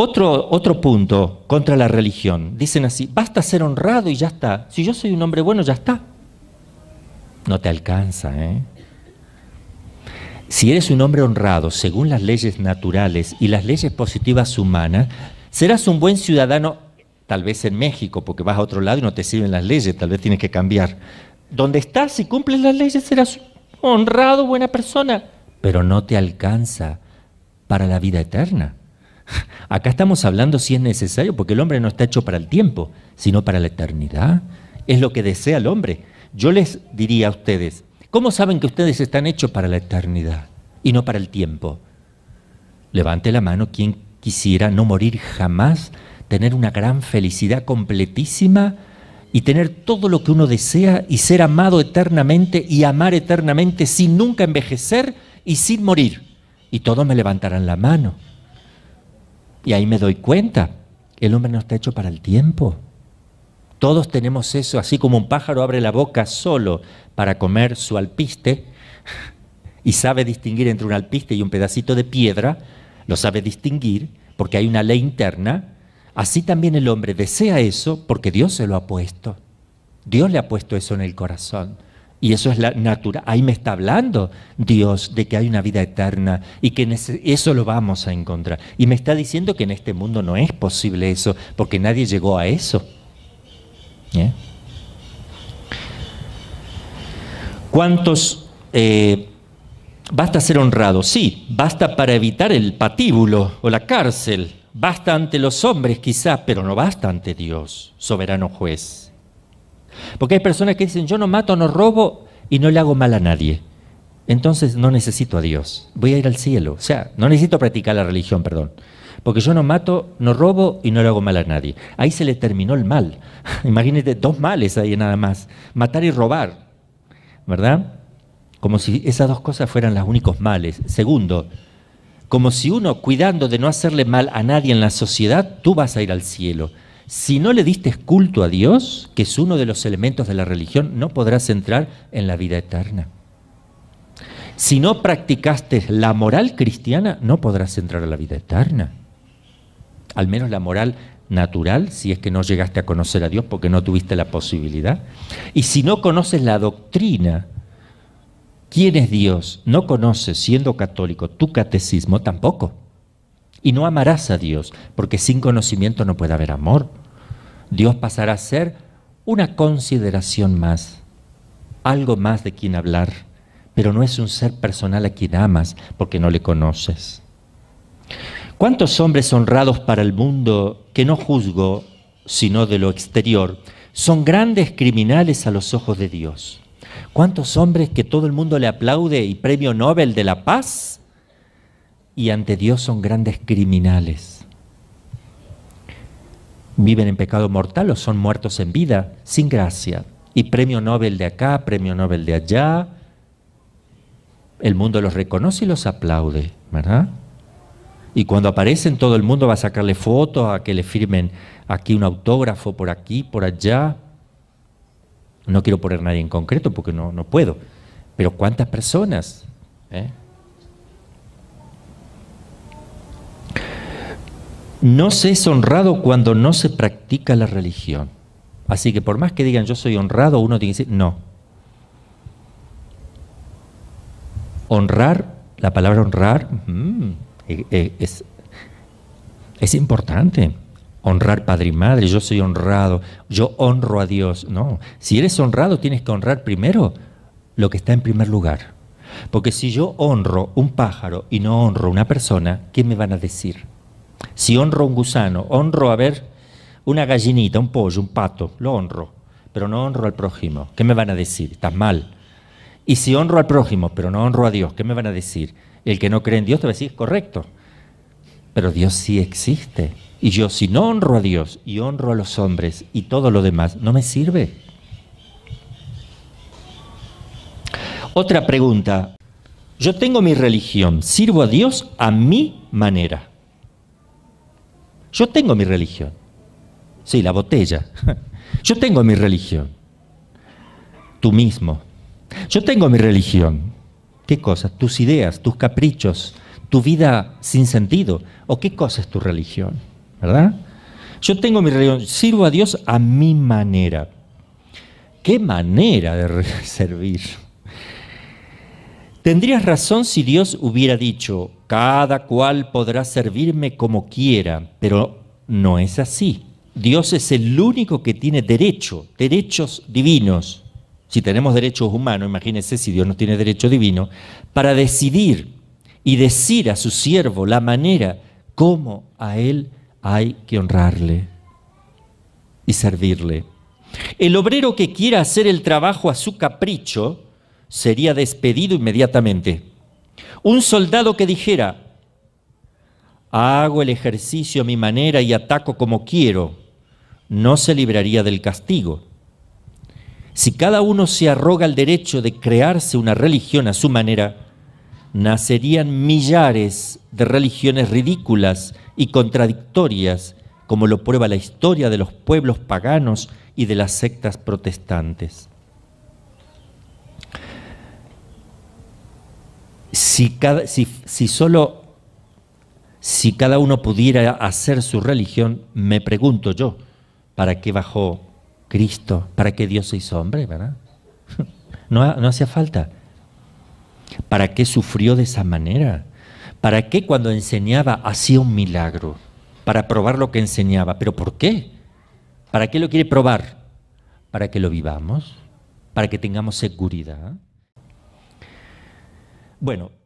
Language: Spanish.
Otro, otro punto contra la religión. Dicen así, basta ser honrado y ya está. Si yo soy un hombre bueno, ya está. No te alcanza, ¿eh? Si eres un hombre honrado según las leyes naturales y las leyes positivas humanas, serás un buen ciudadano, tal vez en México, porque vas a otro lado y no te sirven las leyes, tal vez tienes que cambiar. Donde estás, si cumples las leyes, serás honrado, buena persona, pero no te alcanza para la vida eterna. Acá estamos hablando si es necesario, porque el hombre no está hecho para el tiempo, sino para la eternidad. Es lo que desea el hombre. Yo les diría a ustedes, ¿cómo saben que ustedes están hechos para la eternidad y no para el tiempo? Levante la mano quien quisiera no morir jamás, tener una gran felicidad completísima y tener todo lo que uno desea y ser amado eternamente y amar eternamente sin nunca envejecer y sin morir. Y todos me levantarán la mano. Y ahí me doy cuenta, el hombre no está hecho para el tiempo. Todos tenemos eso, así como un pájaro abre la boca solo para comer su alpiste y sabe distinguir entre un alpiste y un pedacito de piedra, lo sabe distinguir porque hay una ley interna, así también el hombre desea eso porque Dios se lo ha puesto. Dios le ha puesto eso en el corazón. Y eso es la natura. Ahí me está hablando Dios de que hay una vida eterna y que eso lo vamos a encontrar. Y me está diciendo que en este mundo no es posible eso, porque nadie llegó a eso. ¿Eh? ¿Cuántos eh, basta ser honrado? Sí, basta para evitar el patíbulo o la cárcel. Basta ante los hombres quizás, pero no basta ante Dios, soberano juez. Porque hay personas que dicen, yo no mato, no robo y no le hago mal a nadie. Entonces no necesito a Dios, voy a ir al cielo. O sea, no necesito practicar la religión, perdón. Porque yo no mato, no robo y no le hago mal a nadie. Ahí se le terminó el mal. Imagínate, dos males ahí nada más. Matar y robar. ¿Verdad? Como si esas dos cosas fueran los únicos males. Segundo, como si uno, cuidando de no hacerle mal a nadie en la sociedad, tú vas a ir al cielo. Si no le diste culto a Dios, que es uno de los elementos de la religión, no podrás entrar en la vida eterna. Si no practicaste la moral cristiana, no podrás entrar a la vida eterna. Al menos la moral natural, si es que no llegaste a conocer a Dios porque no tuviste la posibilidad. Y si no conoces la doctrina, ¿quién es Dios? No conoces, siendo católico, tu catecismo tampoco. Y no amarás a Dios, porque sin conocimiento no puede haber amor. Dios pasará a ser una consideración más, algo más de quien hablar, pero no es un ser personal a quien amas, porque no le conoces. ¿Cuántos hombres honrados para el mundo, que no juzgo sino de lo exterior, son grandes criminales a los ojos de Dios? ¿Cuántos hombres que todo el mundo le aplaude y premio Nobel de la paz y ante Dios son grandes criminales. Viven en pecado mortal o son muertos en vida, sin gracia. Y premio Nobel de acá, premio Nobel de allá. El mundo los reconoce y los aplaude, ¿verdad? Y cuando aparecen todo el mundo va a sacarle fotos, a que le firmen aquí un autógrafo, por aquí, por allá. No quiero poner nadie en concreto porque no, no puedo. Pero ¿cuántas personas? Eh? No se es honrado cuando no se practica la religión. Así que por más que digan yo soy honrado, uno tiene que decir no. Honrar, la palabra honrar, mm, eh, eh, es, es importante honrar padre y madre, yo soy honrado, yo honro a Dios. No, si eres honrado tienes que honrar primero lo que está en primer lugar. Porque si yo honro un pájaro y no honro una persona, ¿qué me van a decir? Si honro un gusano, honro a ver una gallinita, un pollo, un pato, lo honro, pero no honro al prójimo. ¿Qué me van a decir? Estás mal. Y si honro al prójimo, pero no honro a Dios, ¿qué me van a decir? El que no cree en Dios te va a decir, es correcto. Pero Dios sí existe. Y yo si no honro a Dios y honro a los hombres y todo lo demás, no me sirve. Otra pregunta. Yo tengo mi religión, sirvo a Dios a mi manera. Yo tengo mi religión. Sí, la botella. Yo tengo mi religión. Tú mismo. Yo tengo mi religión. ¿Qué cosas? Tus ideas, tus caprichos, tu vida sin sentido. ¿O qué cosa es tu religión? ¿Verdad? Yo tengo mi religión. Sirvo a Dios a mi manera. ¿Qué manera de servir? Tendrías razón si Dios hubiera dicho, cada cual podrá servirme como quiera, pero no es así. Dios es el único que tiene derecho, derechos divinos. Si tenemos derechos humanos, imagínense si Dios no tiene derecho divino, para decidir y decir a su siervo la manera como a él hay que honrarle y servirle. El obrero que quiera hacer el trabajo a su capricho sería despedido inmediatamente. Un soldado que dijera, hago el ejercicio a mi manera y ataco como quiero, no se libraría del castigo. Si cada uno se arroga el derecho de crearse una religión a su manera, nacerían millares de religiones ridículas y contradictorias, como lo prueba la historia de los pueblos paganos y de las sectas protestantes. Si, cada, solo si cada uno pudiera hacer su religión, me pregunto yo, ¿para qué bajó Cristo? ¿Para qué Dios se hizo hombre? ¿verdad? No, no hacía falta. ¿Para qué sufrió de esa manera? ¿Para qué cuando enseñaba hacía un milagro? Para probar lo que enseñaba. ¿Pero por qué? ¿Para qué lo quiere probar? Para que lo vivamos, para que tengamos seguridad. Bueno,